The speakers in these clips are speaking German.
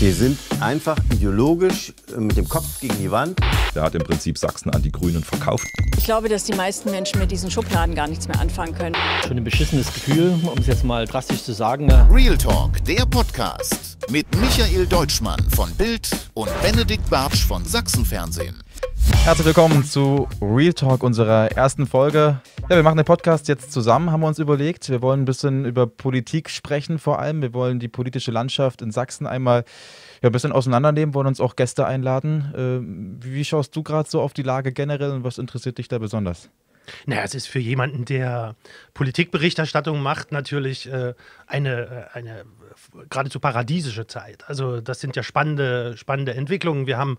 Die sind einfach ideologisch äh, mit dem Kopf gegen die Wand. Der hat im Prinzip Sachsen an die Grünen verkauft. Ich glaube, dass die meisten Menschen mit diesen Schubladen gar nichts mehr anfangen können. Schon ein beschissenes Gefühl, um es jetzt mal drastisch zu sagen. Ne? Real Talk, der Podcast mit Michael Deutschmann von Bild und Benedikt Bartsch von Sachsenfernsehen. Herzlich willkommen zu Real Talk, unserer ersten Folge. Ja, wir machen den Podcast jetzt zusammen, haben wir uns überlegt. Wir wollen ein bisschen über Politik sprechen vor allem. Wir wollen die politische Landschaft in Sachsen einmal ja, ein bisschen auseinandernehmen, wollen uns auch Gäste einladen. Äh, wie schaust du gerade so auf die Lage generell und was interessiert dich da besonders? Naja, es ist für jemanden, der Politikberichterstattung macht, natürlich äh, eine, äh, eine geradezu paradiesische Zeit. Also das sind ja spannende, spannende Entwicklungen. Wir haben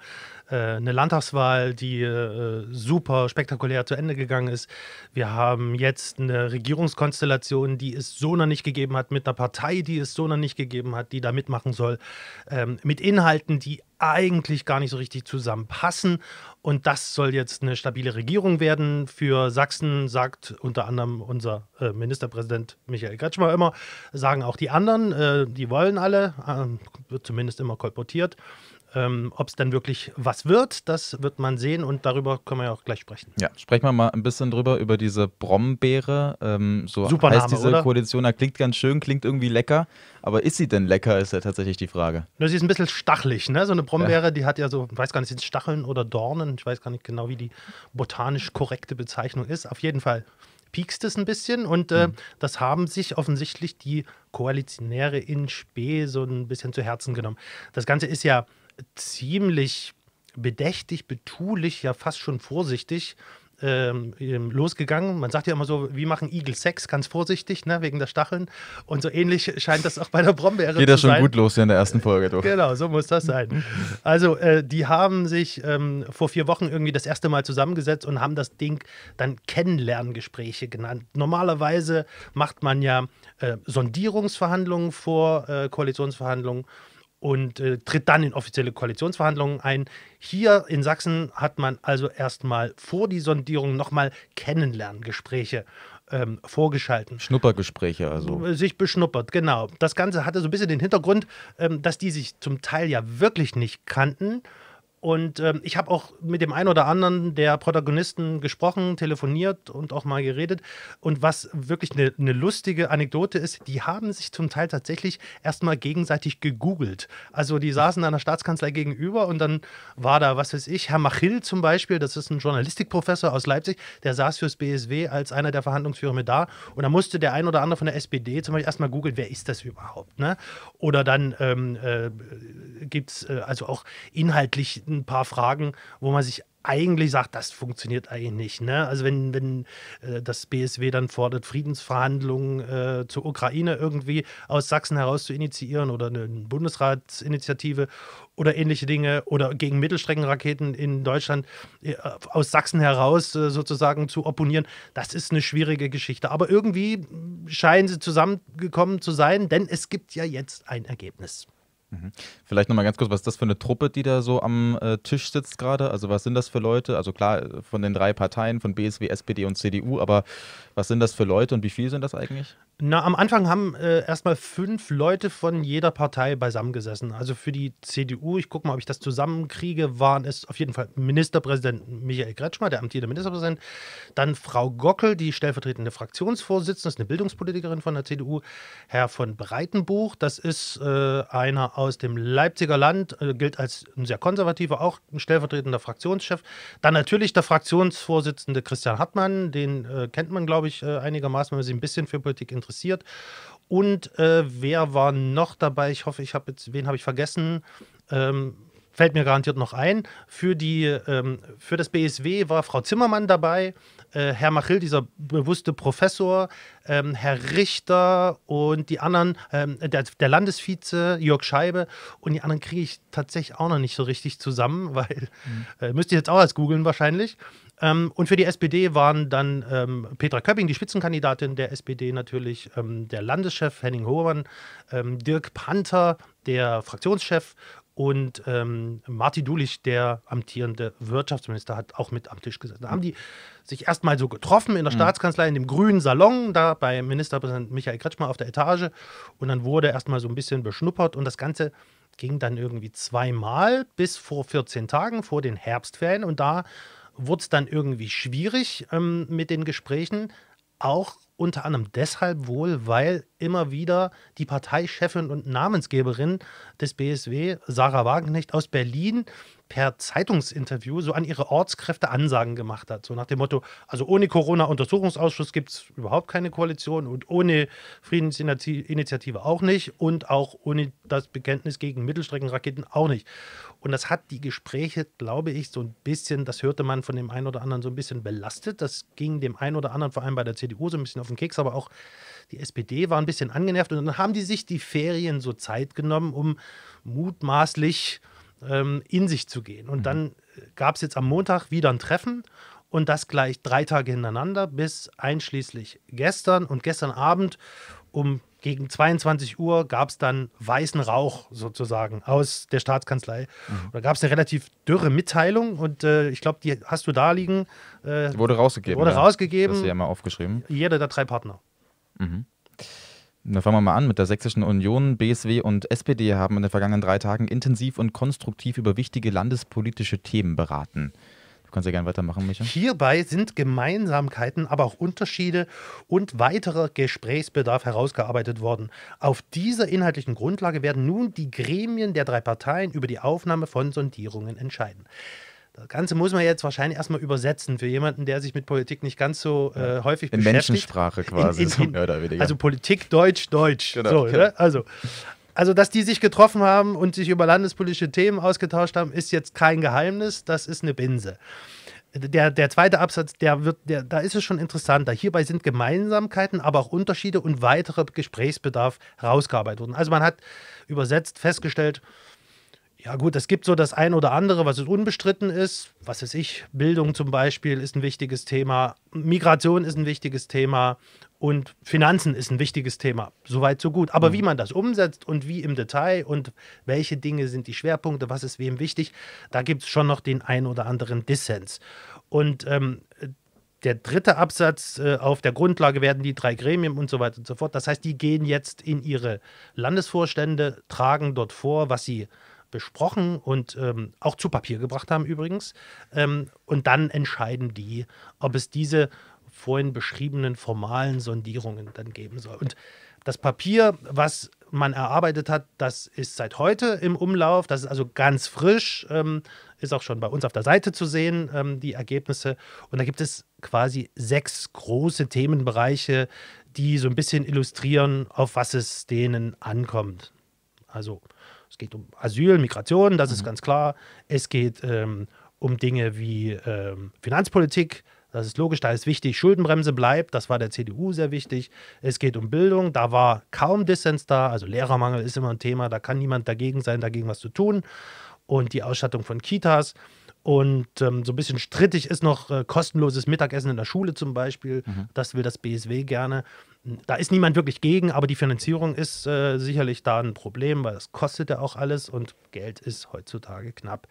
äh, eine Landtagswahl, die äh, super spektakulär zu Ende gegangen ist. Wir haben jetzt eine Regierungskonstellation, die es so noch nicht gegeben hat, mit einer Partei, die es so noch nicht gegeben hat, die da mitmachen soll, ähm, mit Inhalten, die eigentlich gar nicht so richtig zusammenpassen. Und das soll jetzt eine stabile Regierung werden. Für Sachsen sagt unter anderem unser äh, Ministerpräsident Michael Kretschmer immer, sagen auch die anderen, äh, die wollen alle, äh, wird zumindest immer kolportiert. Ähm, Ob es dann wirklich was wird, das wird man sehen und darüber können wir ja auch gleich sprechen. Ja, sprechen wir mal ein bisschen drüber, über diese Brombeere. Ähm, so Super heißt Name, diese oder? Koalition, da klingt ganz schön, klingt irgendwie lecker, aber ist sie denn lecker, ist ja tatsächlich die Frage. Nur sie ist ein bisschen stachlig, ne? So eine Brombeere, ja. die hat ja so, ich weiß gar nicht, sind Stacheln oder Dornen, ich weiß gar nicht genau, wie die botanisch korrekte Bezeichnung ist. Auf jeden Fall piekst es ein bisschen und äh, mhm. das haben sich offensichtlich die Koalitionäre in Spee so ein bisschen zu Herzen genommen. Das Ganze ist ja ziemlich bedächtig, betulich, ja fast schon vorsichtig ähm, ähm losgegangen. Man sagt ja immer so, wie machen Igel Sex? Ganz vorsichtig, ne, wegen der Stacheln. Und so ähnlich scheint das auch bei der Brombeere Geht das schon gut los in der ersten Folge, doch. Genau, so muss das sein. Also, äh, die haben sich ähm, vor vier Wochen irgendwie das erste Mal zusammengesetzt und haben das Ding dann Kennenlerngespräche genannt. Normalerweise macht man ja äh, Sondierungsverhandlungen vor äh, Koalitionsverhandlungen und äh, tritt dann in offizielle Koalitionsverhandlungen ein. Hier in Sachsen hat man also erstmal vor die Sondierung nochmal Kennenlerngespräche ähm, vorgeschalten. Schnuppergespräche also. Äh, sich beschnuppert, genau. Das Ganze hatte so ein bisschen den Hintergrund, ähm, dass die sich zum Teil ja wirklich nicht kannten und ähm, ich habe auch mit dem einen oder anderen der Protagonisten gesprochen, telefoniert und auch mal geredet. Und was wirklich eine ne lustige Anekdote ist, die haben sich zum Teil tatsächlich erstmal gegenseitig gegoogelt. Also die saßen einer Staatskanzlei gegenüber und dann war da, was weiß ich, Herr Machill zum Beispiel, das ist ein Journalistikprofessor aus Leipzig, der saß fürs BSW als einer der Verhandlungsführer mit da. Und da musste der ein oder andere von der SPD zum Beispiel erstmal googeln, wer ist das überhaupt? Ne? Oder dann ähm, äh, gibt es äh, also auch inhaltlich ein paar Fragen, wo man sich eigentlich sagt, das funktioniert eigentlich nicht. Ne? Also wenn, wenn äh, das BSW dann fordert, Friedensverhandlungen äh, zur Ukraine irgendwie aus Sachsen heraus zu initiieren oder eine Bundesratsinitiative oder ähnliche Dinge oder gegen Mittelstreckenraketen in Deutschland äh, aus Sachsen heraus äh, sozusagen zu opponieren, das ist eine schwierige Geschichte. Aber irgendwie scheinen sie zusammengekommen zu sein, denn es gibt ja jetzt ein Ergebnis. Mhm. Vielleicht nochmal ganz kurz, was ist das für eine Truppe, die da so am äh, Tisch sitzt gerade? Also was sind das für Leute? Also klar, von den drei Parteien, von BSW, SPD und CDU, aber was sind das für Leute und wie viel sind das eigentlich? Na, am Anfang haben äh, erstmal fünf Leute von jeder Partei beisammengesessen. Also für die CDU, ich gucke mal, ob ich das zusammenkriege, waren es auf jeden Fall Ministerpräsident Michael Kretschmer, der amtierende Ministerpräsident, dann Frau Gockel, die stellvertretende Fraktionsvorsitzende, ist eine Bildungspolitikerin von der CDU, Herr von Breitenbuch, das ist äh, einer aus dem Leipziger Land, äh, gilt als ein sehr konservativer, auch ein stellvertretender Fraktionschef. Dann natürlich der Fraktionsvorsitzende Christian Hartmann, den äh, kennt man, glaube ich, äh, einigermaßen, wenn man sich ein bisschen für Politik interessiert interessiert. Und äh, wer war noch dabei? Ich hoffe, ich habe jetzt, wen habe ich vergessen? Ähm, fällt mir garantiert noch ein. Für, die, ähm, für das BSW war Frau Zimmermann dabei, äh, Herr Machil, dieser bewusste Professor, ähm, Herr Richter und die anderen, ähm, der, der, Landesvize Jörg Scheibe und die anderen kriege ich tatsächlich auch noch nicht so richtig zusammen, weil mhm. äh, müsste ich jetzt auch erst googeln wahrscheinlich. Ähm, und für die SPD waren dann ähm, Petra Köpping, die Spitzenkandidatin der SPD natürlich, ähm, der Landeschef Henning Hohmann, ähm, Dirk Panther, der Fraktionschef und ähm, Martin Dulich, der amtierende Wirtschaftsminister, hat auch mit am Tisch gesessen. Da haben die sich erstmal so getroffen in der mhm. Staatskanzlei, in dem grünen Salon, da bei Ministerpräsident Michael Kretschmer auf der Etage. Und dann wurde erstmal so ein bisschen beschnuppert und das Ganze ging dann irgendwie zweimal bis vor 14 Tagen, vor den Herbstferien. Und da wurde es dann irgendwie schwierig ähm, mit den Gesprächen, auch unter anderem deshalb wohl, weil immer wieder die Parteichefin und Namensgeberin des BSW, Sarah Wagenknecht aus Berlin, per Zeitungsinterview so an ihre Ortskräfte Ansagen gemacht hat. So nach dem Motto, also ohne Corona-Untersuchungsausschuss gibt es überhaupt keine Koalition und ohne Friedensinitiative auch nicht und auch ohne das Bekenntnis gegen Mittelstreckenraketen auch nicht. Und das hat die Gespräche, glaube ich, so ein bisschen, das hörte man von dem einen oder anderen so ein bisschen belastet. Das ging dem einen oder anderen, vor allem bei der CDU, so ein bisschen auf den Keks, aber auch die SPD war ein bisschen angenervt. Und dann haben die sich die Ferien so Zeit genommen, um mutmaßlich ähm, in sich zu gehen. Und mhm. dann äh, gab es jetzt am Montag wieder ein Treffen und das gleich drei Tage hintereinander bis einschließlich gestern. Und gestern Abend um gegen 22 Uhr gab es dann weißen Rauch sozusagen aus der Staatskanzlei. Mhm. Da gab es eine relativ dürre Mitteilung und äh, ich glaube, die hast du da liegen. Äh, wurde rausgegeben. Wurde ja. rausgegeben. Das ist ja mal aufgeschrieben. Jeder der drei Partner. Mhm. Dann fangen wir mal an mit der Sächsischen Union. BSW und SPD haben in den vergangenen drei Tagen intensiv und konstruktiv über wichtige landespolitische Themen beraten. Du kannst ja gerne weitermachen, Micha. Hierbei sind Gemeinsamkeiten, aber auch Unterschiede und weiterer Gesprächsbedarf herausgearbeitet worden. Auf dieser inhaltlichen Grundlage werden nun die Gremien der drei Parteien über die Aufnahme von Sondierungen entscheiden. Das Ganze muss man jetzt wahrscheinlich erstmal übersetzen für jemanden, der sich mit Politik nicht ganz so äh, häufig in beschäftigt. In Menschensprache quasi, in, in, in, mehr oder weniger. Also Politik, Deutsch, Deutsch. Genau. So, genau. ne? also, also, dass die sich getroffen haben und sich über landespolitische Themen ausgetauscht haben, ist jetzt kein Geheimnis, das ist eine Binse. Der, der zweite Absatz, der wird, der, da ist es schon interessanter. Hierbei sind Gemeinsamkeiten, aber auch Unterschiede und weiterer Gesprächsbedarf herausgearbeitet worden. Also man hat übersetzt festgestellt, ja, gut, es gibt so das ein oder andere, was es unbestritten ist. Was weiß ich, Bildung zum Beispiel ist ein wichtiges Thema, Migration ist ein wichtiges Thema und Finanzen ist ein wichtiges Thema. Soweit, so gut. Aber mhm. wie man das umsetzt und wie im Detail und welche Dinge sind die Schwerpunkte, was ist wem wichtig, da gibt es schon noch den ein oder anderen Dissens. Und ähm, der dritte Absatz, äh, auf der Grundlage werden die drei Gremien und so weiter und so fort. Das heißt, die gehen jetzt in ihre Landesvorstände, tragen dort vor, was sie besprochen und ähm, auch zu Papier gebracht haben übrigens. Ähm, und dann entscheiden die, ob es diese vorhin beschriebenen formalen Sondierungen dann geben soll. Und das Papier, was man erarbeitet hat, das ist seit heute im Umlauf. Das ist also ganz frisch, ähm, ist auch schon bei uns auf der Seite zu sehen, ähm, die Ergebnisse. Und da gibt es quasi sechs große Themenbereiche, die so ein bisschen illustrieren, auf was es denen ankommt. Also es geht um Asyl, Migration, das mhm. ist ganz klar. Es geht ähm, um Dinge wie ähm, Finanzpolitik, das ist logisch, da ist wichtig, Schuldenbremse bleibt, das war der CDU sehr wichtig. Es geht um Bildung, da war kaum Dissens da, also Lehrermangel ist immer ein Thema, da kann niemand dagegen sein, dagegen was zu tun. Und die Ausstattung von Kitas. Und ähm, so ein bisschen strittig ist noch äh, kostenloses Mittagessen in der Schule zum Beispiel. Mhm. Das will das BSW gerne. Da ist niemand wirklich gegen, aber die Finanzierung ist äh, sicherlich da ein Problem, weil das kostet ja auch alles und Geld ist heutzutage knapp.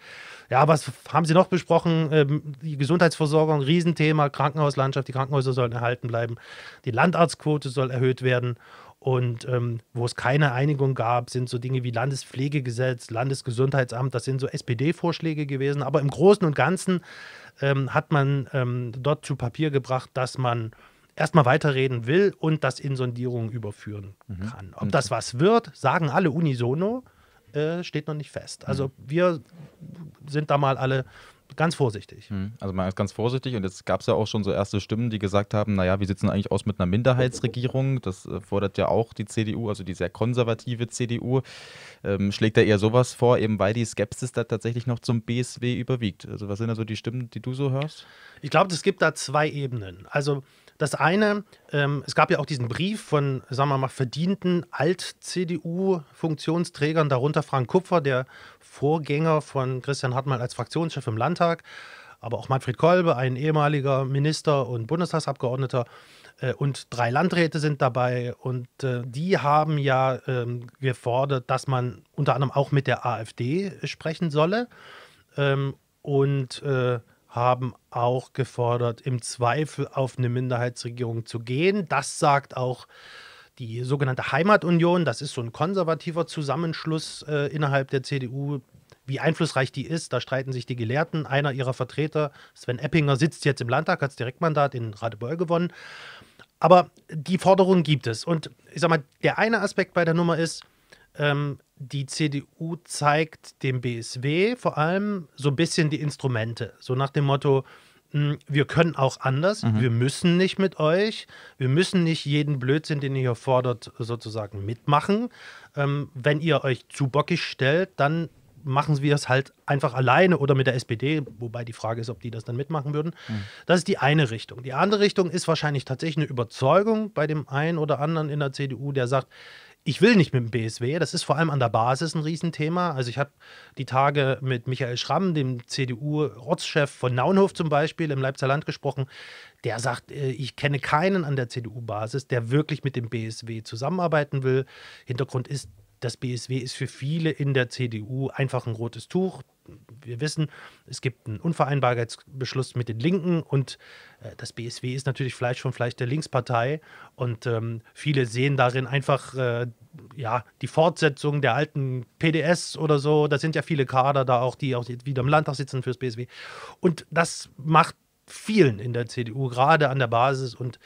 Ja, was haben Sie noch besprochen? Ähm, die Gesundheitsversorgung, Riesenthema, Krankenhauslandschaft, die Krankenhäuser sollen erhalten bleiben, die Landarztquote soll erhöht werden und ähm, wo es keine Einigung gab, sind so Dinge wie Landespflegegesetz, Landesgesundheitsamt, das sind so SPD-Vorschläge gewesen. Aber im Großen und Ganzen ähm, hat man ähm, dort zu Papier gebracht, dass man erstmal weiterreden will und das in Sondierungen überführen mhm. kann. Ob mhm. das was wird, sagen alle unisono, äh, steht noch nicht fest. Also mhm. wir sind da mal alle Ganz vorsichtig. Hm, also man ist ganz vorsichtig und jetzt gab es ja auch schon so erste Stimmen, die gesagt haben, naja, wie sieht es eigentlich aus mit einer Minderheitsregierung? Das äh, fordert ja auch die CDU, also die sehr konservative CDU. Ähm, schlägt da eher sowas vor, eben weil die Skepsis da tatsächlich noch zum BSW überwiegt? Also was sind da so die Stimmen, die du so hörst? Ich glaube, es gibt da zwei Ebenen. Also das eine, ähm, es gab ja auch diesen Brief von, sagen wir mal, verdienten Alt-CDU-Funktionsträgern, darunter Frank Kupfer, der Vorgänger von Christian Hartmann als Fraktionschef im Landtag, aber auch Manfred Kolbe, ein ehemaliger Minister und Bundestagsabgeordneter. Äh, und drei Landräte sind dabei und äh, die haben ja äh, gefordert, dass man unter anderem auch mit der AfD sprechen solle. Ähm, und äh, haben auch gefordert, im Zweifel auf eine Minderheitsregierung zu gehen. Das sagt auch die sogenannte Heimatunion. Das ist so ein konservativer Zusammenschluss äh, innerhalb der CDU. Wie einflussreich die ist, da streiten sich die Gelehrten. Einer ihrer Vertreter, Sven Eppinger, sitzt jetzt im Landtag, hat das Direktmandat in Radebeul gewonnen. Aber die Forderung gibt es. Und ich sag mal, der eine Aspekt bei der Nummer ist, ähm, die CDU zeigt dem BSW vor allem so ein bisschen die Instrumente. So nach dem Motto, hm, wir können auch anders, mhm. wir müssen nicht mit euch, wir müssen nicht jeden Blödsinn, den ihr hier fordert, sozusagen mitmachen. Ähm, wenn ihr euch zu bockig stellt, dann machen wir es halt einfach alleine oder mit der SPD, wobei die Frage ist, ob die das dann mitmachen würden. Mhm. Das ist die eine Richtung. Die andere Richtung ist wahrscheinlich tatsächlich eine Überzeugung bei dem einen oder anderen in der CDU, der sagt, ich will nicht mit dem BSW. Das ist vor allem an der Basis ein Riesenthema. Also ich habe die Tage mit Michael Schramm, dem CDU-Ortschef von Naunhof zum Beispiel im Leipziger Land gesprochen. Der sagt, äh, ich kenne keinen an der CDU-Basis, der wirklich mit dem BSW zusammenarbeiten will. Hintergrund ist, das BSW ist für viele in der CDU einfach ein rotes Tuch. Wir wissen, es gibt einen Unvereinbarkeitsbeschluss mit den Linken und äh, das BSW ist natürlich Fleisch von Fleisch der Linkspartei und ähm, viele sehen darin einfach äh, ja, die Fortsetzung der alten PDS oder so. Da sind ja viele Kader da auch, die auch wieder im Landtag sitzen fürs BSW. Und das macht vielen in der CDU, gerade an der Basis und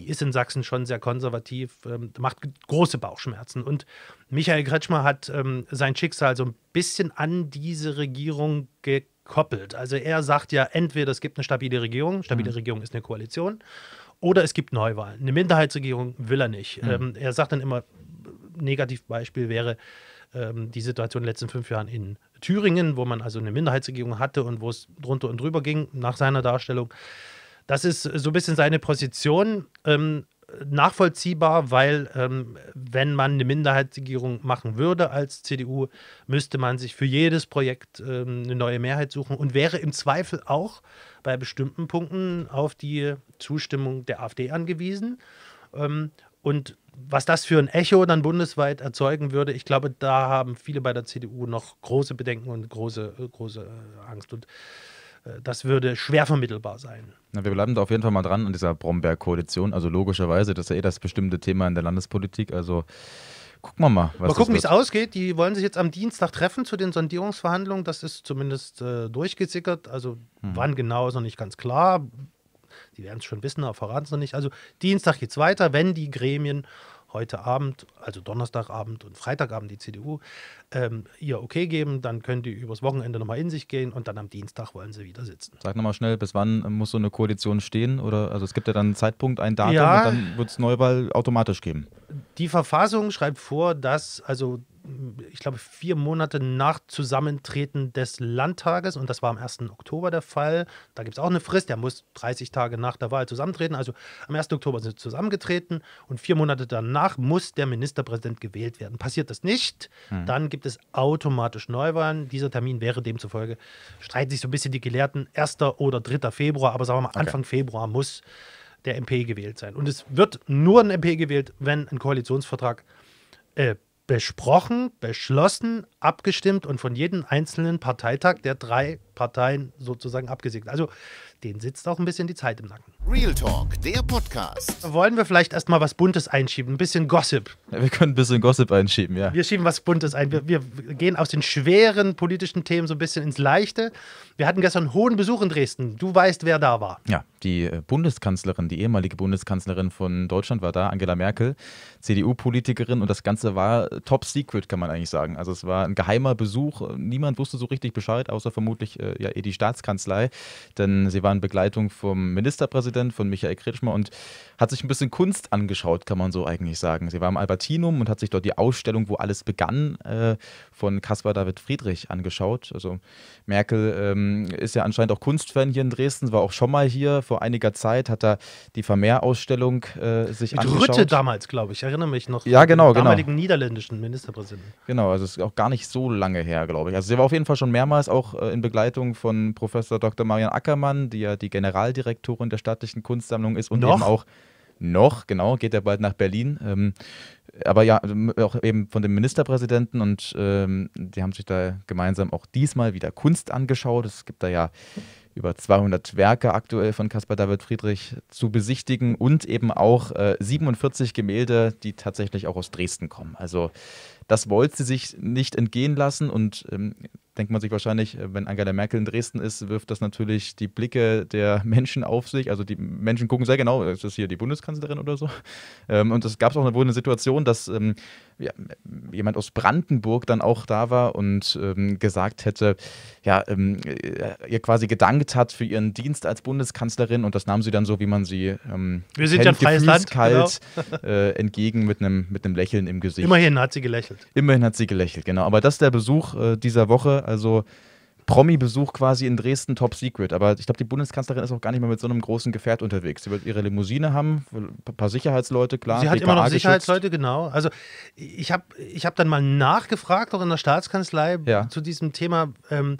die ist in Sachsen schon sehr konservativ, ähm, macht große Bauchschmerzen. Und Michael Kretschmer hat ähm, sein Schicksal so ein bisschen an diese Regierung gekoppelt. Also er sagt ja, entweder es gibt eine stabile Regierung, stabile mhm. Regierung ist eine Koalition, oder es gibt Neuwahlen. Eine Minderheitsregierung will er nicht. Mhm. Ähm, er sagt dann immer, Negativbeispiel wäre ähm, die Situation in den letzten fünf Jahren in Thüringen, wo man also eine Minderheitsregierung hatte und wo es drunter und drüber ging, nach seiner Darstellung. Das ist so ein bisschen seine Position. Ähm, nachvollziehbar, weil ähm, wenn man eine Minderheitsregierung machen würde als CDU, müsste man sich für jedes Projekt ähm, eine neue Mehrheit suchen und wäre im Zweifel auch bei bestimmten Punkten auf die Zustimmung der AfD angewiesen. Ähm, und was das für ein Echo dann bundesweit erzeugen würde, ich glaube, da haben viele bei der CDU noch große Bedenken und große, große äh, Angst. Und äh, das würde schwer vermittelbar sein. Na, wir bleiben da auf jeden Fall mal dran an dieser Bromberg-Koalition. Also logischerweise, das ist ja eh das bestimmte Thema in der Landespolitik. Also gucken wir mal. mal gucken, wie es ausgeht. Die wollen sich jetzt am Dienstag treffen zu den Sondierungsverhandlungen. Das ist zumindest äh, durchgesickert. Also hm. wann genau ist noch nicht ganz klar. Die werden es schon wissen, aber verraten es noch nicht. Also Dienstag geht es weiter, wenn die Gremien heute Abend, also Donnerstagabend und Freitagabend die CDU ähm, ihr okay geben, dann können die übers Wochenende nochmal in sich gehen und dann am Dienstag wollen sie wieder sitzen. Sag nochmal schnell, bis wann äh, muss so eine Koalition stehen? Oder also es gibt ja dann einen Zeitpunkt, ein Datum ja, und dann wird es Neuwahl automatisch geben. Die Verfassung schreibt vor, dass also ich glaube, vier Monate nach Zusammentreten des Landtages und das war am 1. Oktober der Fall. Da gibt es auch eine Frist, der muss 30 Tage nach der Wahl zusammentreten. Also am 1. Oktober sind sie zusammengetreten und vier Monate danach muss der Ministerpräsident gewählt werden. Passiert das nicht, hm. dann gibt es automatisch Neuwahlen. Dieser Termin wäre demzufolge, streiten sich so ein bisschen die Gelehrten, 1. oder 3. Februar, aber sagen wir mal, okay. Anfang Februar muss der MP gewählt sein. Und es wird nur ein MP gewählt, wenn ein Koalitionsvertrag äh, besprochen, beschlossen, abgestimmt und von jedem einzelnen Parteitag der drei Parteien sozusagen abgesegnet. Also denen sitzt auch ein bisschen die Zeit im Nacken. Real Talk, der Podcast. Wollen wir vielleicht erstmal was Buntes einschieben? Ein bisschen Gossip. Ja, wir können ein bisschen Gossip einschieben, ja. Wir schieben was Buntes ein. Wir, wir gehen aus den schweren politischen Themen so ein bisschen ins Leichte. Wir hatten gestern einen hohen Besuch in Dresden. Du weißt, wer da war. Ja, die äh, Bundeskanzlerin, die ehemalige Bundeskanzlerin von Deutschland war da, Angela Merkel, CDU-Politikerin. Und das Ganze war top secret, kann man eigentlich sagen. Also es war ein geheimer Besuch. Niemand wusste so richtig Bescheid, außer vermutlich äh, ja eh die Staatskanzlei, denn sie war in Begleitung vom Ministerpräsident, von Michael Kretschmer und hat sich ein bisschen Kunst angeschaut, kann man so eigentlich sagen. Sie war im Albertinum und hat sich dort die Ausstellung, wo alles begann, äh, von Caspar David Friedrich angeschaut. Also Merkel ähm, ist ja anscheinend auch Kunstfan hier in Dresden, war auch schon mal hier vor einiger Zeit, hat da die Vermeer-Ausstellung äh, sich Mit angeschaut. Rütte damals, glaube ich, erinnere mich noch. Ja, genau, genau. damaligen niederländischen Ministerpräsidenten. Genau, also ist auch gar nicht so lange her, glaube ich. Also sie war auf jeden Fall schon mehrmals auch äh, in Begleitung Leitung von Professor Dr. Marian Ackermann, die ja die Generaldirektorin der Staatlichen Kunstsammlung ist und noch? eben auch noch, genau, geht ja bald nach Berlin. Ähm, aber ja, ähm, auch eben von dem Ministerpräsidenten und ähm, die haben sich da gemeinsam auch diesmal wieder Kunst angeschaut. Es gibt da ja über 200 Werke aktuell von Caspar David Friedrich zu besichtigen und eben auch äh, 47 Gemälde, die tatsächlich auch aus Dresden kommen. Also das wollte sie sich nicht entgehen lassen und ähm, denkt man sich wahrscheinlich, äh, wenn Angela Merkel in Dresden ist, wirft das natürlich die Blicke der Menschen auf sich. Also die Menschen gucken sehr genau, äh, ist das hier die Bundeskanzlerin oder so? Ähm, und es gab auch wohl eine Situation, dass ähm, ja, jemand aus Brandenburg dann auch da war und ähm, gesagt hätte, ja, ähm, äh, ihr quasi gedankt hat für ihren Dienst als Bundeskanzlerin und das nahm sie dann so, wie man sie ähm, Wir sind kennt, ja Land, genau. äh, entgegen mit einem mit Lächeln im Gesicht. Immerhin hat sie gelächelt. Immerhin hat sie gelächelt, genau. Aber das ist der Besuch äh, dieser Woche, also Promi-Besuch quasi in Dresden top secret. Aber ich glaube, die Bundeskanzlerin ist auch gar nicht mehr mit so einem großen Gefährt unterwegs. Sie wird ihre Limousine haben, ein paar Sicherheitsleute, klar. Sie hat BKA immer noch Sicherheitsleute, geschützt. genau. Also ich habe ich hab dann mal nachgefragt, auch in der Staatskanzlei, ja. zu diesem Thema. Ähm,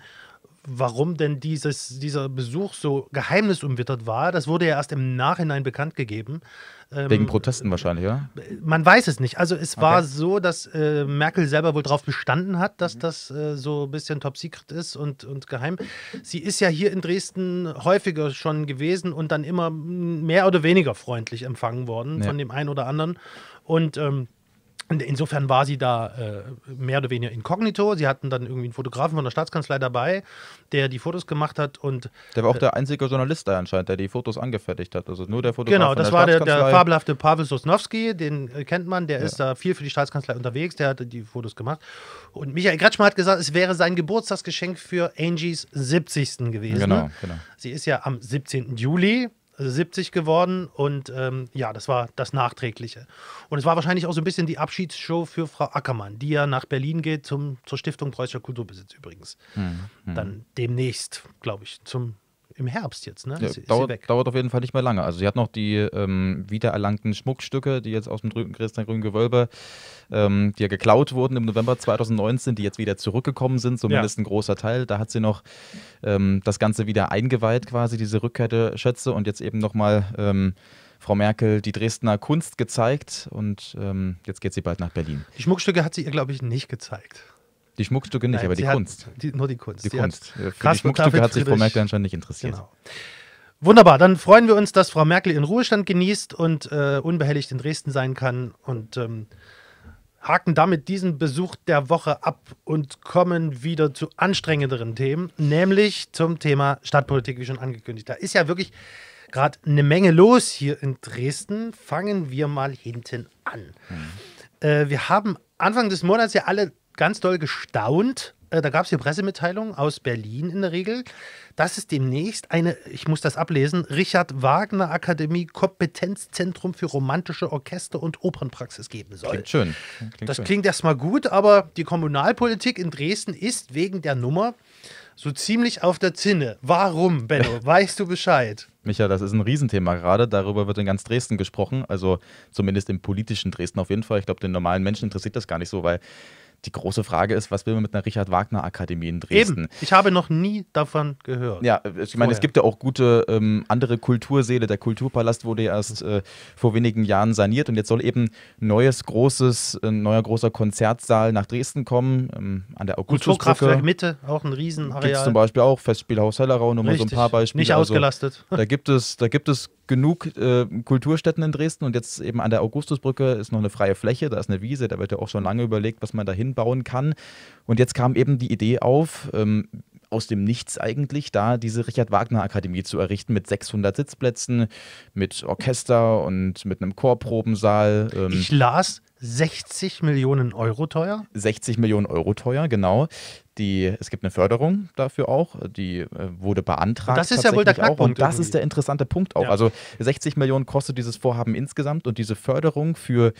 warum denn dieses, dieser Besuch so geheimnisumwittert war, das wurde ja erst im Nachhinein bekannt gegeben. Ähm, Wegen Protesten wahrscheinlich, ja? Man weiß es nicht. Also es okay. so, dass äh, Merkel selber wohl darauf bestanden hat, dass mhm. das äh, so ein bisschen top secret ist und, und geheim. Sie ist ja hier in Dresden häufiger schon gewesen und dann immer mehr oder weniger freundlich empfangen worden ja. von dem einen oder anderen. Und ähm, Insofern war sie da äh, mehr oder weniger inkognito. Sie hatten dann irgendwie einen Fotografen von der Staatskanzlei dabei, der die Fotos gemacht hat und. Der war auch äh, der einzige Journalist da anscheinend, der die Fotos angefertigt hat. Also nur der Fotograf. Genau, das der war der, der, fabelhafte Pavel Sosnowski, den äh, kennt man, der ja. ist da viel für die Staatskanzlei unterwegs, der hatte die Fotos gemacht. Und Michael Kretschmer hat gesagt, es wäre sein Geburtstagsgeschenk für Angies 70. gewesen. Genau, genau. Sie ist ja am 17. Juli 70 also geworden und ähm, ja, das war das Nachträgliche. Und es war wahrscheinlich auch so ein bisschen die Abschiedsshow für Frau Ackermann, die ja nach Berlin geht zum, zur Stiftung Preußischer Kulturbesitz übrigens. Mhm. Dann demnächst, glaube ich, zum im Herbst jetzt, ne? Ja, ist, ist dauert, dauert, auf jeden Fall nicht mehr lange. Also sie hat noch die ähm, wiedererlangten Schmuckstücke, die jetzt aus dem Dresdner Grünen Gewölbe, ähm, die ja geklaut wurden im November 2019, die jetzt wieder zurückgekommen sind, zumindest ja. ein großer Teil. Da hat sie noch ähm, das Ganze wieder eingeweiht quasi, diese Rückkehr der Schätze und jetzt eben nochmal... Ähm, Frau Merkel die Dresdner Kunst gezeigt und ähm, jetzt geht sie bald nach Berlin. Die Schmuckstücke hat sie ihr, glaube ich, nicht gezeigt. Die Schmuckstücke nicht, Nein, aber die hat, Kunst. Die, nur die Kunst. Die, Kunst. Hat, die Schmuckstücke hat sich Frau Merkel anscheinend nicht interessiert. Genau. Wunderbar, dann freuen wir uns, dass Frau Merkel ihren Ruhestand genießt und äh, unbehelligt in Dresden sein kann und ähm, haken damit diesen Besuch der Woche ab und kommen wieder zu anstrengenderen Themen, nämlich zum Thema Stadtpolitik, wie schon angekündigt. Da ist ja wirklich gerade eine Menge los hier in Dresden. Fangen wir mal hinten an. Mhm. Äh, wir haben Anfang des Monats ja alle ganz doll gestaunt. Äh, da gab es hier Pressemitteilungen aus Berlin in der Regel, dass es demnächst eine, ich muss das ablesen, Richard Wagner Akademie Kompetenzzentrum für romantische Orchester und Opernpraxis geben soll. Klingt schön. Klingt das klingt erstmal gut, aber die Kommunalpolitik in Dresden ist wegen der Nummer so ziemlich auf der Zinne. Warum, Benno? Weißt du Bescheid? Micha, das ist ein Riesenthema gerade. Darüber wird in ganz Dresden gesprochen. Also zumindest im politischen Dresden auf jeden Fall. Ich glaube, den normalen Menschen interessiert das gar nicht so, weil die große Frage ist, was will man mit einer Richard Wagner Akademie in Dresden? Eben. Ich habe noch nie davon gehört. Ja, ich Vorher. meine, es gibt ja auch gute ähm, andere Kulturseele. Der Kulturpalast wurde erst äh, vor wenigen Jahren saniert und jetzt soll eben neues großes, ein äh, neuer großer Konzertsaal nach Dresden kommen ähm, an der Kulturkraftwerk Mitte, auch ein Riesenareal. Gibt es zum Beispiel auch Festspielhaus Hellerau, nur mal so ein paar Beispiele. Nicht also, ausgelastet. Also, da gibt es, da gibt es genug äh, Kulturstätten in Dresden und jetzt eben an der Augustusbrücke ist noch eine freie Fläche, da ist eine Wiese, da wird ja auch schon lange überlegt, was man da hinbauen kann. Und jetzt kam eben die Idee auf, ähm, aus dem Nichts eigentlich, da diese Richard-Wagner-Akademie zu errichten mit 600 Sitzplätzen, mit Orchester und mit einem Chorprobensaal. Ähm, ich las 60 Millionen Euro teuer? 60 Millionen Euro teuer, genau die, es gibt eine Förderung dafür auch, die äh, wurde beantragt. das ist ja wohl der Knackpunkt. Auch. Und das irgendwie. ist der interessante Punkt auch. Ja. Also 60 Millionen kostet dieses Vorhaben insgesamt und diese Förderung für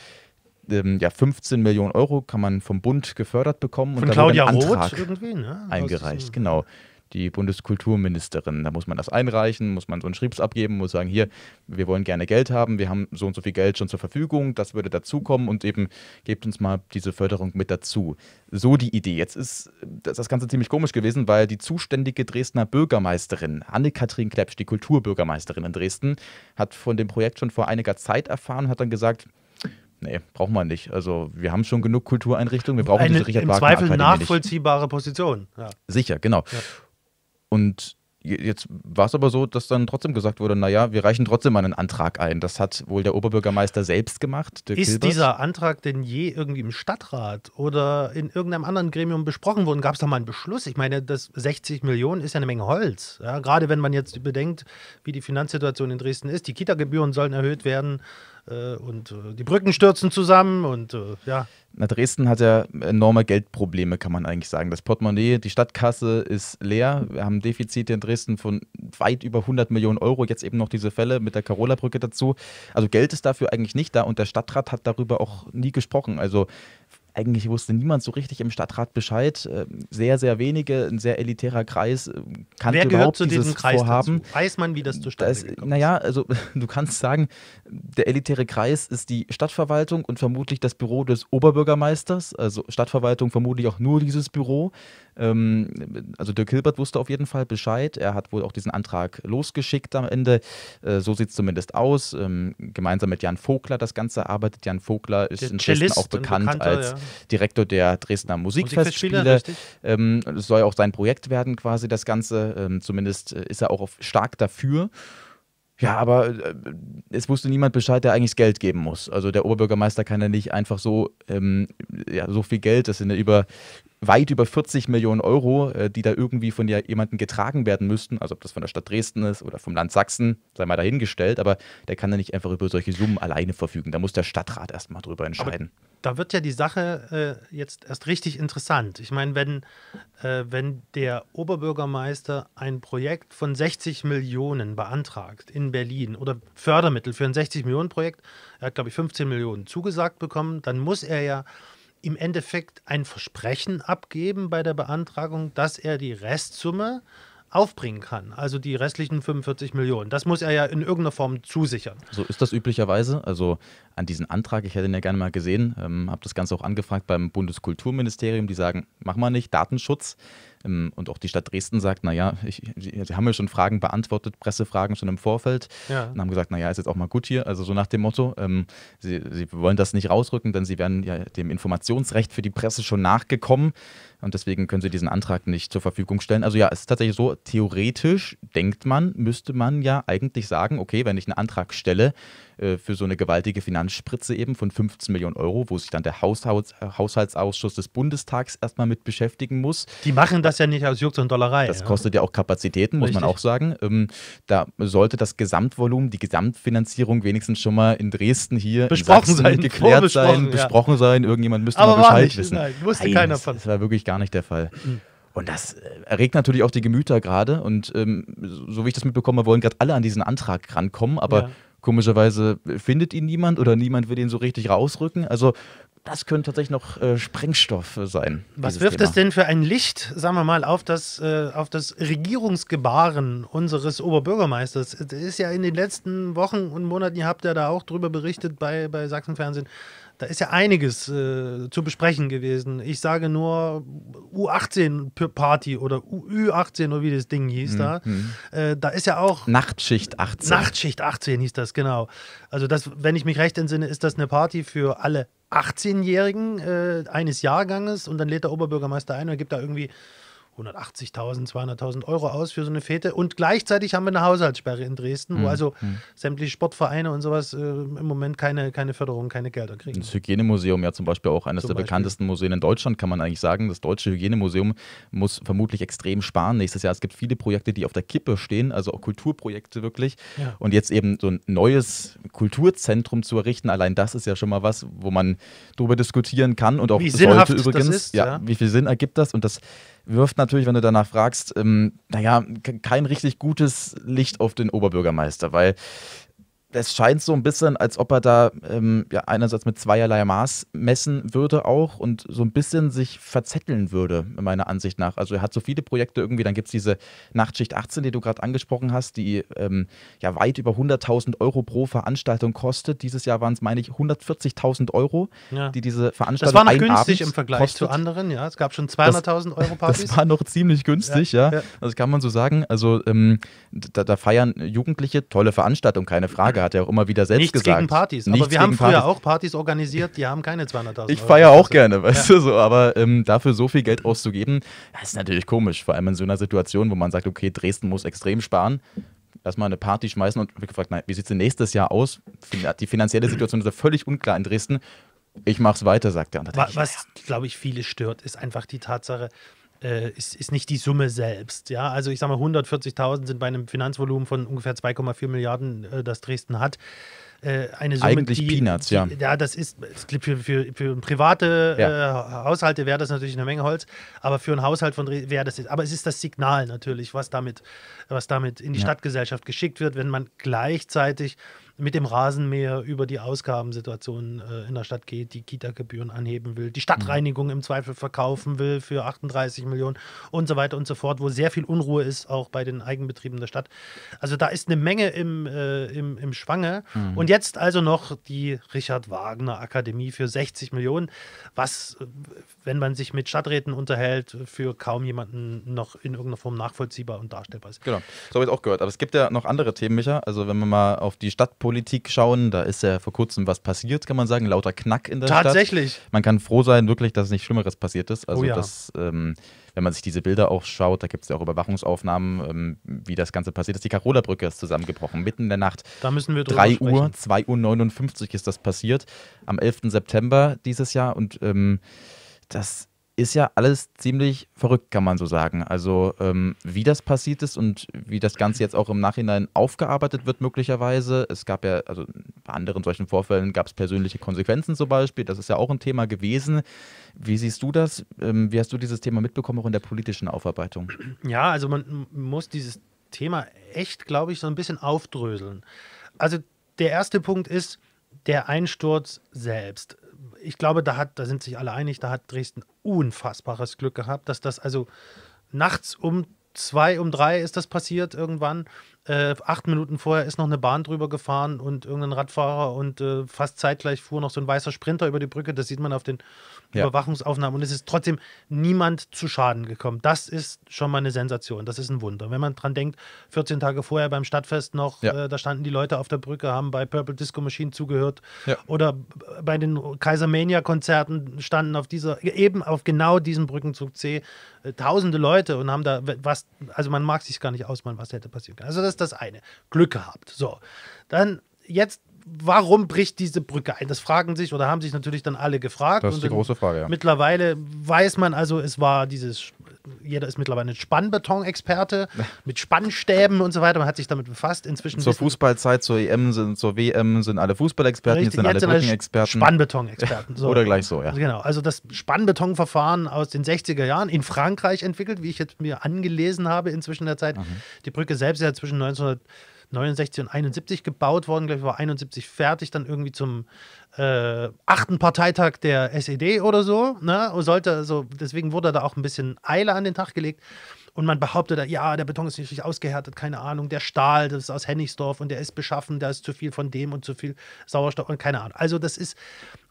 ähm, ja, 15 Millionen Euro kann man vom Bund gefördert bekommen. Von und Claudia Roth irgendwie, ne? Eingereicht, genau die Bundeskulturministerin. Da muss man das einreichen, muss man so einen Schriebs abgeben, muss sagen, hier, wir wollen gerne Geld haben, wir haben so und so viel Geld schon zur Verfügung, das würde dazukommen und eben gebt uns mal diese Förderung mit dazu. So die Idee. Jetzt ist das Ganze ziemlich komisch gewesen, weil die zuständige Dresdner Bürgermeisterin, Anne-Kathrin Klepsch, die Kulturbürgermeisterin in Dresden, hat von dem Projekt schon vor einiger Zeit erfahren, hat dann gesagt, nee, brauchen wir nicht. Also wir haben schon genug Kultureinrichtungen, wir brauchen Eine, diese Richard Wagner. Im Zweifel nachvollziehbare Position. Ja. Sicher, genau. Ja. Und Jetzt war es aber so, dass dann trotzdem gesagt wurde, naja, wir reichen trotzdem einen Antrag ein. Das hat wohl der Oberbürgermeister selbst gemacht. Dirk ist Hilbers. dieser Antrag denn je irgendwie im Stadtrat oder in irgendeinem anderen Gremium besprochen worden? Gab es da mal einen Beschluss? Ich meine, das 60 Millionen ist ja eine Menge Holz. Ja, gerade wenn man jetzt bedenkt, wie die Finanzsituation in Dresden ist. Die Kita-Gebühren sollen erhöht werden. Äh, und äh, die Brücken stürzen zusammen und äh, ja. Na, Dresden hat ja enorme Geldprobleme, kann man eigentlich sagen. Das Portemonnaie, die Stadtkasse ist leer. Wir haben Defizite in Dresden von weit über 100 Millionen Euro. Jetzt eben noch diese Fälle mit der Carola-Brücke dazu. Also Geld ist dafür eigentlich nicht da und der Stadtrat hat darüber auch nie gesprochen. Also eigentlich wusste niemand so richtig im Stadtrat Bescheid. Äh, sehr, sehr wenige, ein sehr elitärer Kreis äh, kannte Wer gehört zu diesem Kreis Vorhaben. Dazu? Weiß man, wie das zustande kommt? Naja, also du kannst sagen, der elitäre Kreis ist die Stadtverwaltung und vermutlich das Büro des Oberbürgermeisters. Also Stadtverwaltung vermutlich auch nur dieses Büro. Ähm, also Dirk Hilbert wusste auf jeden Fall Bescheid. Er hat wohl auch diesen Antrag losgeschickt am Ende. Äh, so sieht es zumindest aus. Ähm, gemeinsam mit Jan Vogler das Ganze arbeitet. Jan Vogler ist der in Cellist, Dresden auch bekannt als ja. Direktor der Dresdner Musikfestspiele. Ähm, es soll auch sein Projekt werden, quasi das Ganze. Ähm, zumindest äh, ist er auch stark dafür. Ja, aber äh, es wusste niemand Bescheid, der eigentlich Geld geben muss. Also der Oberbürgermeister kann ja nicht einfach so, ähm, ja, so viel Geld, das sind ja über, weit über 40 Millionen Euro, äh, die da irgendwie von jemandem getragen werden müssten. Also ob das von der Stadt Dresden ist oder vom Land Sachsen, sei mal dahingestellt. Aber der kann da nicht einfach über solche Summen alleine verfügen. Da muss der Stadtrat erstmal drüber entscheiden. Aber da wird ja die Sache äh, jetzt erst richtig interessant. Ich meine, wenn, äh, wenn der Oberbürgermeister ein Projekt von 60 Millionen beantragt in Berlin oder Fördermittel für ein 60 Millionen Projekt, er hat, glaube ich, 15 Millionen zugesagt bekommen, dann muss er ja im Endeffekt ein Versprechen abgeben bei der Beantragung, dass er die Restsumme aufbringen kann, also die restlichen 45 Millionen. Das muss er ja in irgendeiner Form zusichern. So ist das üblicherweise. Also an diesen Antrag. Ich hätte ihn ja gerne mal gesehen, ähm, habe das Ganze auch angefragt beim Bundeskulturministerium. Die sagen, mach mal nicht, Datenschutz. Ähm, und auch die Stadt Dresden sagt, naja, sie haben ja schon Fragen beantwortet, Pressefragen schon im Vorfeld. Ja. Und haben gesagt, naja, ist jetzt auch mal gut hier. Also so nach dem Motto, ähm, sie, sie wollen das nicht rausrücken, denn sie werden ja dem Informationsrecht für die Presse schon nachgekommen. Und deswegen können sie diesen Antrag nicht zur Verfügung stellen. Also ja, es ist tatsächlich so, theoretisch denkt man, müsste man ja eigentlich sagen, okay, wenn ich einen Antrag stelle, äh, für so eine gewaltige Finanzspritze eben von 15 Millionen Euro, wo sich dann der Haushalts äh, Haushaltsausschuss des Bundestags erstmal mit beschäftigen muss. Die machen das ja nicht aus Jux und Dollerei. Das ja. kostet ja auch Kapazitäten, muss man auch sagen. Ähm, da sollte das Gesamtvolumen, die Gesamtfinanzierung wenigstens schon mal in Dresden hier besprochen sein, geklärt sein, ja. besprochen sein. Irgendjemand müsste Aber mal Bescheid nicht, wissen. Nein, wusste nein, keiner von. Das war wirklich gar nicht der Fall. Mhm. Und das äh, erregt natürlich auch die Gemüter gerade. Und ähm, so wie ich das mitbekomme, wollen gerade alle an diesen Antrag rankommen. Aber ja. Komischerweise äh, findet ihn niemand oder niemand will ihn so richtig rausrücken. Also das könnte tatsächlich noch äh, Sprengstoff äh, sein. Was wirft Thema. es denn für ein Licht, sagen wir mal, auf das, äh, auf das Regierungsgebaren unseres Oberbürgermeisters? Es ist ja in den letzten Wochen und Monaten, ihr habt ja da auch drüber berichtet bei, bei Sachsen Fernsehen, da ist ja einiges äh, zu besprechen gewesen. Ich sage nur U18-Party oder U18 oder wie das Ding hieß mhm. da. Mhm. Äh, da ist ja auch. Nachtschicht 18. Nachtschicht 18 hieß das, genau. Also, das, wenn ich mich recht entsinne, ist das eine Party für alle 18-Jährigen äh, eines Jahrganges und dann lädt der Oberbürgermeister ein und gibt da irgendwie 180.000, 200.000 Euro aus für so eine Fete. Und gleichzeitig haben wir eine Haushaltssperre in Dresden, wo mhm. also mhm. sämtliche Sportvereine und sowas äh, im Moment keine, keine Förderung, keine Gelder kriegen. Das Hygienemuseum, ja zum Beispiel auch eines zum der Beispiel. bekanntesten Museen in Deutschland, kann man eigentlich sagen. Das Deutsche Hygienemuseum muss vermutlich extrem sparen nächstes Jahr. Es gibt viele Projekte, die auf der Kippe stehen, also auch Kulturprojekte wirklich. Ja. Und jetzt eben so ein neues Kulturzentrum zu errichten, allein das ist ja schon mal was, wo man drüber diskutieren kann und auch wie sollte übrigens. Ist, ja, ja, Wie viel Sinn ergibt das? Und das wirft natürlich, wenn du danach fragst, ähm, naja, kein richtig gutes Licht auf den Oberbürgermeister, weil es scheint so ein bisschen, als ob er da ähm, ja, einerseits mit zweierlei Maß messen würde auch und so ein bisschen sich verzetteln würde, meiner Ansicht nach. Also er hat so viele Projekte irgendwie, dann gibt es diese Nachtschicht 18, die du gerade angesprochen hast, die ähm, ja weit über 100.000 Euro pro Veranstaltung kostet. Dieses Jahr waren es, meine ich, 140.000 Euro, ja. die diese Veranstaltung kostet. Das war noch günstig im Vergleich kostet. zu anderen, ja. Es gab schon 200.000 Euro Partys. Das war noch ziemlich günstig, ja. ja. Also das kann man so sagen. Also ähm, da, da feiern Jugendliche tolle Veranstaltung, keine Frage Watzke hat ja auch immer wieder selbst Nichts gesagt. Gegen Partys. Nichts aber wir haben früher Partys. auch Partys organisiert, die haben keine 200.000 Ich feiere auch gerne, weißt ja. du, so, aber ähm, dafür so viel Geld auszugeben, das ist natürlich komisch, vor allem in so einer Situation, wo man sagt, okay, Dresden muss extrem sparen erstmal eine Party schmeißen und gefragt, nein, wie sieht es denn nächstes Jahr aus? Die finanzielle Situation ist ja völlig unklar in Dresden. Ich mache es weiter, sagt der er. was, glaube ich, viele stört, ist einfach die Tatsache, äh, ist, ist nicht die Summe selbst. Ja? Also ich sage mal, 140.000 sind bei einem Finanzvolumen von ungefähr 2,4 Milliarden, äh, das Dresden hat. Äh, eine Summe, Eigentlich die, Peanuts, die, ja. das ist für, für, für private ja. Äh, Haushalte wäre das natürlich eine Menge Holz, aber für einen Haushalt von wäre das jetzt. Aber es ist das Signal natürlich, was damit, was damit in die ja. Stadtgesellschaft geschickt wird, wenn man gleichzeitig mit dem Rasenmäher über die Ausgabensituation äh, in der Stadt geht, die Kita-Gebühren anheben will, die Stadtreinigung mhm. im Zweifel verkaufen will für 38 Millionen und so weiter und so fort, wo sehr viel Unruhe ist, auch bei den Eigenbetrieben der Stadt. Also da ist eine Menge im, äh, im, im Schwange. Mhm. Und jetzt also noch die Richard Wagner Akademie für 60 Millionen, was, äh, wenn man sich mit Stadträten unterhält, für kaum jemanden noch in irgendeiner Form nachvollziehbar und darstellbar ist. Genau, so habe ich es auch gehört. Aber es gibt ja noch andere Themen, Micha. Also wenn man mal auf die Stadt Politik schauen, da ist ja vor kurzem was passiert, kann man sagen, lauter Knack in der Tatsächlich. Stadt. Tatsächlich. Man kann froh sein, wirklich, dass nichts Schlimmeres passiert ist. Also, oh ja. dass, ähm, wenn man sich diese Bilder auch schaut, da gibt es ja auch Überwachungsaufnahmen, ähm, wie das Ganze passiert ist. Die Karola-Brücke ist zusammengebrochen, mitten in der Nacht. Da müssen wir drüber 3 sprechen. Uhr, 2 Uhr 59 ist das passiert, am 11. September dieses Jahr und ähm, das ist ja alles ziemlich verrückt, kann man so sagen. Also ähm, wie das passiert ist und wie das Ganze jetzt auch im Nachhinein aufgearbeitet wird möglicherweise. Es gab ja, also bei anderen solchen Vorfällen gab es persönliche Konsequenzen zum Beispiel. Das ist ja auch ein Thema gewesen. Wie siehst du das? Ähm, wie hast du dieses Thema mitbekommen, auch in der politischen Aufarbeitung? Ja, also man muss dieses Thema echt, glaube ich, so ein bisschen aufdröseln. Also der erste Punkt ist der Einsturz selbst ich glaube, da, hat, da sind sich alle einig, da hat Dresden unfassbares Glück gehabt, dass das also nachts um zwei, um drei ist das passiert irgendwann äh, acht Minuten vorher ist noch eine Bahn drüber gefahren und irgendein Radfahrer und äh, fast zeitgleich fuhr noch so ein weißer Sprinter über die Brücke. Das sieht man auf den ja. Überwachungsaufnahmen und es ist trotzdem niemand zu Schaden gekommen. Das ist schon mal eine Sensation. Das ist ein Wunder. Wenn man dran denkt, 14 Tage vorher beim Stadtfest noch, ja. äh, da standen die Leute auf der Brücke, haben bei Purple Disco Machine zugehört ja. oder bei den Kaisermania Konzerten standen auf dieser eben auf genau diesem Brückenzug C tausende Leute und haben da was, also man mag sich gar nicht ausmalen, was hätte passieren können. Also das ist das eine. Glück gehabt. So. Dann jetzt warum bricht diese Brücke ein? Das fragen sich oder haben sich natürlich dann alle gefragt. Das ist die große Frage, ja. Mittlerweile weiß man also, es war dieses jeder ist mittlerweile ein Spannbeton-Experte mit Spannstäben und so weiter. Man hat sich damit befasst. Inzwischen zur Fußballzeit, zur EM sind, zur WM sind alle Fußballexperten, jetzt sind alle Brückenexperten. Spannbeton-Experten. So. Oder gleich so, ja. Also genau. Also das Spannbetonverfahren aus den 60er Jahren in Frankreich entwickelt, wie ich jetzt mir angelesen habe inzwischen der Zeit. Mhm. Die Brücke selbst ist ja zwischen 1900 69 und 71 gebaut worden, glaube ich, war 71 fertig, dann irgendwie zum äh, achten Parteitag der SED oder so. Ne? Und sollte, also, deswegen wurde da auch ein bisschen Eile an den Tag gelegt. Und man behauptet, ja, der Beton ist nicht richtig ausgehärtet, keine Ahnung, der Stahl, das ist aus Hennigsdorf und der ist beschaffen, da ist zu viel von dem und zu viel Sauerstoff und keine Ahnung. Also das ist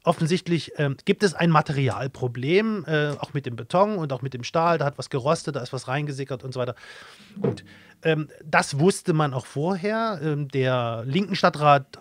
offensichtlich ähm, gibt es ein Materialproblem, äh, auch mit dem Beton und auch mit dem Stahl. Da hat was gerostet, da ist was reingesickert und so weiter. Gut, ähm, das wusste man auch vorher. Ähm, der linken Stadtrat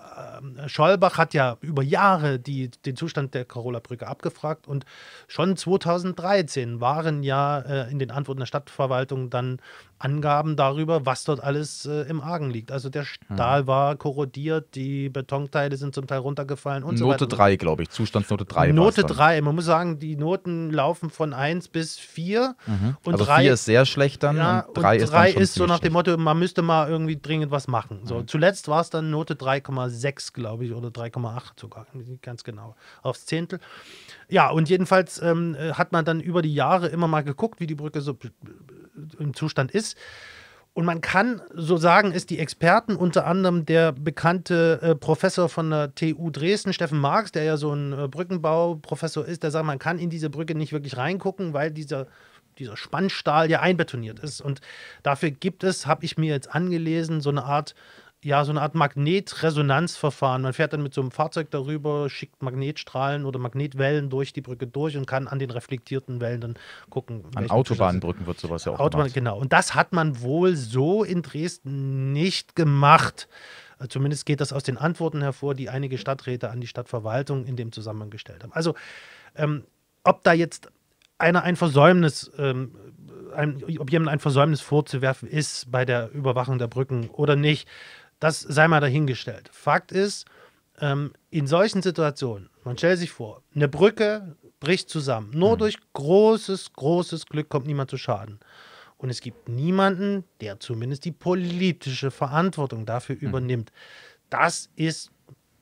äh, Schollbach hat ja über Jahre die, den Zustand der Karola Brücke abgefragt und schon 2013 waren ja äh, in den Antworten der Stadtverwaltung dann Angaben darüber, was dort alles äh, im Argen liegt. Also der hm. Stahl mhm. war korrodiert, die Betonteile sind zum Teil runtergefallen und Note so weiter. Note 3, glaube ich, Zustandsnote 3. Note 3, man muss sagen, die Noten laufen von 1 bis 4. Mhm. Und also 3 ist sehr schlecht dann ja, und 3 ist, dann ist so nach dem Motto, man müsste mal irgendwie dringend was machen. So, mhm. Zuletzt war es dann Note 3,6, glaube ich, oder 3,8 sogar, ganz genau, aufs Zehntel. Ja, und jedenfalls ähm, äh, hat man dann über die Jahre immer mal geguckt, wie die Brücke so im Zustand ist. Und man kann so sagen, ist die Experten, unter anderem der bekannte äh, Professor von der TU Dresden, Steffen Marx, der ja so ein äh, Brückenbauprofessor ist, der sagt, man kann in diese Brücke nicht wirklich reingucken, weil dieser, dieser Spannstahl ja einbetoniert ist. Und dafür gibt es, habe ich mir jetzt angelesen, so eine Art ja, so eine Art Magnetresonanzverfahren. Man fährt dann mit so einem Fahrzeug darüber, schickt Magnetstrahlen oder Magnetwellen durch die Brücke durch und kann an den reflektierten Wellen dann gucken. An Autobahnbrücken wird sowas ja auch Autobahn, gemacht. Genau. Und das hat man wohl so in Dresden nicht gemacht. Äh, zumindest geht das aus den Antworten hervor, die einige Stadträte an die Stadtverwaltung in dem Zusammenhang gestellt haben. Also, ähm, ob da jetzt einer ein Versäumnis ähm, ein, ob jemand ein Versäumnis vorzuwerfen ist bei der Überwachung der Brücken oder nicht, das sei mal dahingestellt. Fakt ist, ähm, in solchen Situationen, man stellt sich vor, eine Brücke bricht zusammen. Nur mhm. durch großes, großes Glück kommt niemand zu Schaden. Und es gibt niemanden, der zumindest die politische Verantwortung dafür mhm. übernimmt. Das ist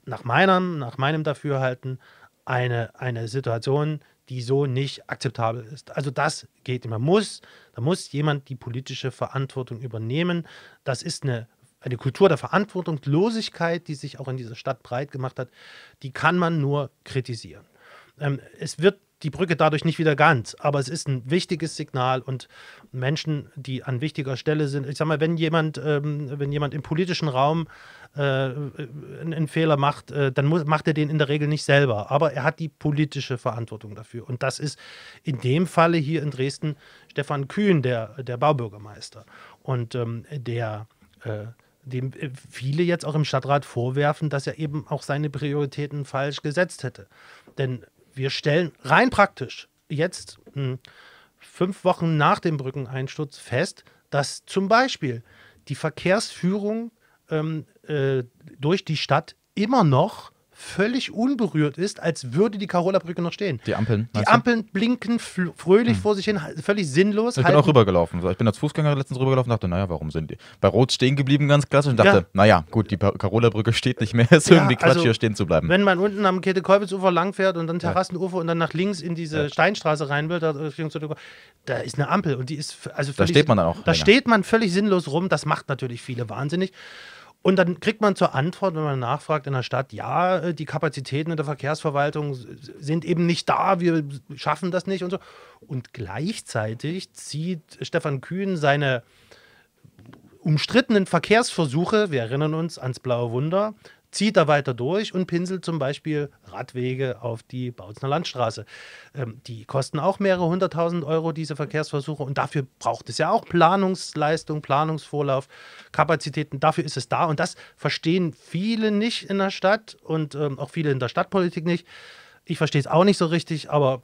nach meinem, nach meinem Dafürhalten eine, eine Situation, die so nicht akzeptabel ist. Also das geht immer. Muss, da muss jemand die politische Verantwortung übernehmen. Das ist eine eine Kultur der Verantwortungslosigkeit, die sich auch in dieser Stadt breit gemacht hat, die kann man nur kritisieren. Ähm, es wird die Brücke dadurch nicht wieder ganz, aber es ist ein wichtiges Signal und Menschen, die an wichtiger Stelle sind, ich sag mal, wenn jemand, ähm, wenn jemand im politischen Raum äh, einen Fehler macht, äh, dann muss, macht er den in der Regel nicht selber, aber er hat die politische Verantwortung dafür und das ist in dem Falle hier in Dresden Stefan Kühn, der, der Baubürgermeister und ähm, der äh, dem äh, viele jetzt auch im Stadtrat vorwerfen, dass er eben auch seine Prioritäten falsch gesetzt hätte. Denn wir stellen rein praktisch jetzt hm, fünf Wochen nach dem Brückeneinsturz fest, dass zum Beispiel die Verkehrsführung ähm, äh, durch die Stadt immer noch völlig unberührt ist, als würde die Carola-Brücke noch stehen. Die Ampeln. Die Ampeln du? blinken fröhlich hm. vor sich hin, völlig sinnlos. Ich bin auch rübergelaufen. Ich bin als Fußgänger letztens rübergelaufen und dachte, naja, warum sind die? Bei Rot stehen geblieben, ganz klassisch. Und dachte, ja. naja, gut, die Carola-Brücke steht nicht mehr. Ist ja, irgendwie Quatsch, also, hier stehen zu bleiben. Wenn man unten am Käthe-Kolbitz-Ufer langfährt und dann Terrassenufer und dann nach links in diese ja. Steinstraße rein will, da, da ist eine Ampel und die ist also Da steht man dann auch. Da länger. steht man völlig sinnlos rum. Das macht natürlich viele wahnsinnig. Und dann kriegt man zur Antwort, wenn man nachfragt in der Stadt, ja, äh, die Kapazitäten in der Verkehrsverwaltung sind eben nicht da, wir schaffen das nicht und so. Und gleichzeitig zieht Stefan Kühn seine umstrittenen Verkehrsversuche, wir erinnern uns ans Blaue Wunder, zieht da weiter durch und pinselt zum Beispiel Radwege auf die Bautzner Landstraße. Ähm, die kosten auch mehrere hunderttausend Euro, diese Verkehrsversuche. Und dafür braucht es ja auch Planungsleistung, Planungsvorlauf, Kapazitäten. Dafür ist es da. Und das verstehen viele nicht in der Stadt und ähm, auch viele in der Stadtpolitik nicht. Ich verstehe es auch nicht so richtig, aber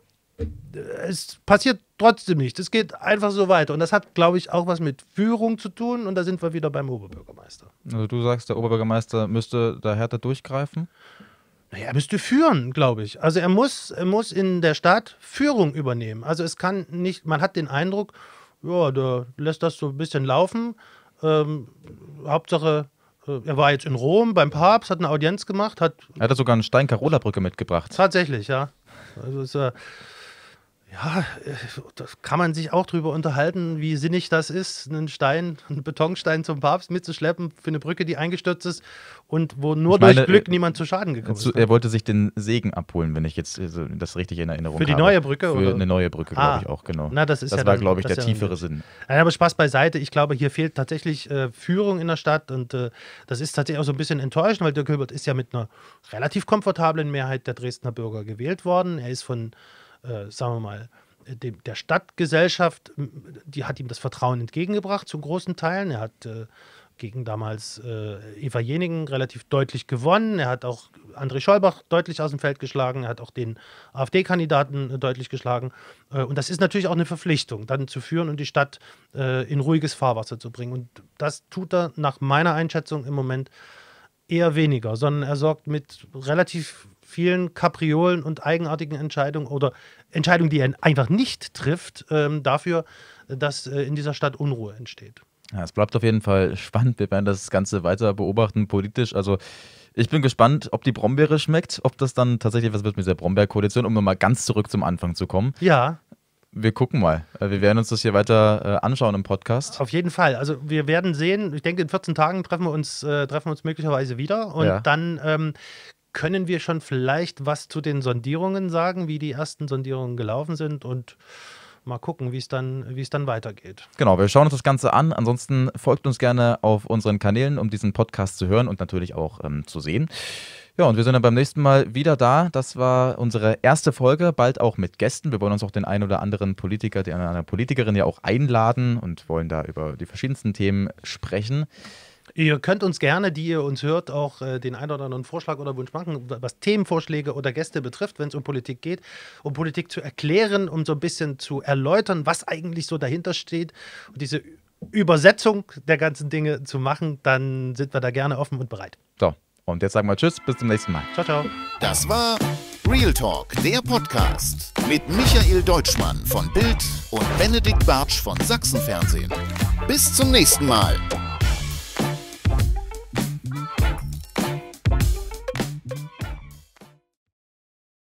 es passiert trotzdem nicht. Es geht einfach so weiter. Und das hat, glaube ich, auch was mit Führung zu tun. Und da sind wir wieder beim Oberbürgermeister. Also du sagst, der Oberbürgermeister müsste da härter durchgreifen? Naja, er müsste führen, glaube ich. Also er muss, er muss in der Stadt Führung übernehmen. Also es kann nicht, man hat den Eindruck, ja, der lässt das so ein bisschen laufen. Ähm, Hauptsache, äh, er war jetzt in Rom beim Papst, hat eine Audienz gemacht, hat. Er hat sogar eine Steinkarola-Brücke mitgebracht. Tatsächlich, ja. Also es ist, äh, ja, da kann man sich auch drüber unterhalten, wie sinnig das ist, einen Stein, einen Betonstein zum Papst mitzuschleppen für eine Brücke, die eingestürzt ist und wo nur meine, durch Glück äh, niemand zu Schaden gekommen ist. Er wollte sich den Segen abholen, wenn ich jetzt also, das richtig in Erinnerung habe. Für die habe. neue Brücke? Für oder? eine neue Brücke, ah, glaube ich auch, genau. Na, das ist das ja war, glaube ich, der ja tiefere Sinn. Nein, aber Spaß beiseite. Ich glaube, hier fehlt tatsächlich äh, Führung in der Stadt und äh, das ist tatsächlich auch so ein bisschen enttäuschend, weil Dirk Hilbert ist ja mit einer relativ komfortablen Mehrheit der Dresdner Bürger gewählt worden. Er ist von äh, sagen wir mal, äh, dem, der Stadtgesellschaft, die hat ihm das Vertrauen entgegengebracht, zu großen Teilen. Er hat äh, gegen damals äh, Eva Jenigen relativ deutlich gewonnen. Er hat auch André Scholbach deutlich aus dem Feld geschlagen. Er hat auch den AfD-Kandidaten äh, deutlich geschlagen. Äh, und das ist natürlich auch eine Verpflichtung, dann zu führen und die Stadt äh, in ruhiges Fahrwasser zu bringen. Und das tut er nach meiner Einschätzung im Moment eher weniger, sondern er sorgt mit relativ vielen Kapriolen und eigenartigen Entscheidungen oder Entscheidungen, die er einfach nicht trifft, ähm, dafür, dass äh, in dieser Stadt Unruhe entsteht. Ja, es bleibt auf jeden Fall spannend. Wir werden das Ganze weiter beobachten, politisch. Also ich bin gespannt, ob die Brombeere schmeckt, ob das dann tatsächlich was wird mit der Brombeerkoalition, um nochmal ganz zurück zum Anfang zu kommen. Ja. Wir gucken mal. Äh, wir werden uns das hier weiter äh, anschauen im Podcast. Auf jeden Fall. Also wir werden sehen. Ich denke, in 14 Tagen treffen wir uns, äh, treffen uns möglicherweise wieder. Und ja. dann ähm, können wir schon vielleicht was zu den Sondierungen sagen, wie die ersten Sondierungen gelaufen sind und mal gucken, wie es dann, es dann weitergeht. Genau, wir schauen uns das Ganze an. Ansonsten folgt uns gerne auf unseren Kanälen, um diesen Podcast zu hören und natürlich auch ähm, zu sehen. Ja, und wir sind dann beim nächsten Mal wieder da. Das war unsere erste Folge, bald auch mit Gästen. Wir wollen uns auch den einen oder anderen Politiker, die eine oder andere Politikerin ja auch einladen und wollen da über die verschiedensten Themen sprechen. Ihr könnt uns gerne, die ihr uns hört, auch äh, den einen oder anderen Vorschlag oder Wunsch machen, was Themenvorschläge oder Gäste betrifft, wenn es um Politik geht, um Politik zu erklären, um so ein bisschen zu erläutern, was eigentlich so dahinter steht und diese Übersetzung der ganzen Dinge zu machen, dann sind wir da gerne offen und bereit. So, und jetzt sagen wir Tschüss, bis zum nächsten Mal. Ciao, ciao. Das war Real Talk, der Podcast mit Michael Deutschmann von Bild und Benedikt Bartsch von Sachsenfernsehen. Bis zum nächsten Mal.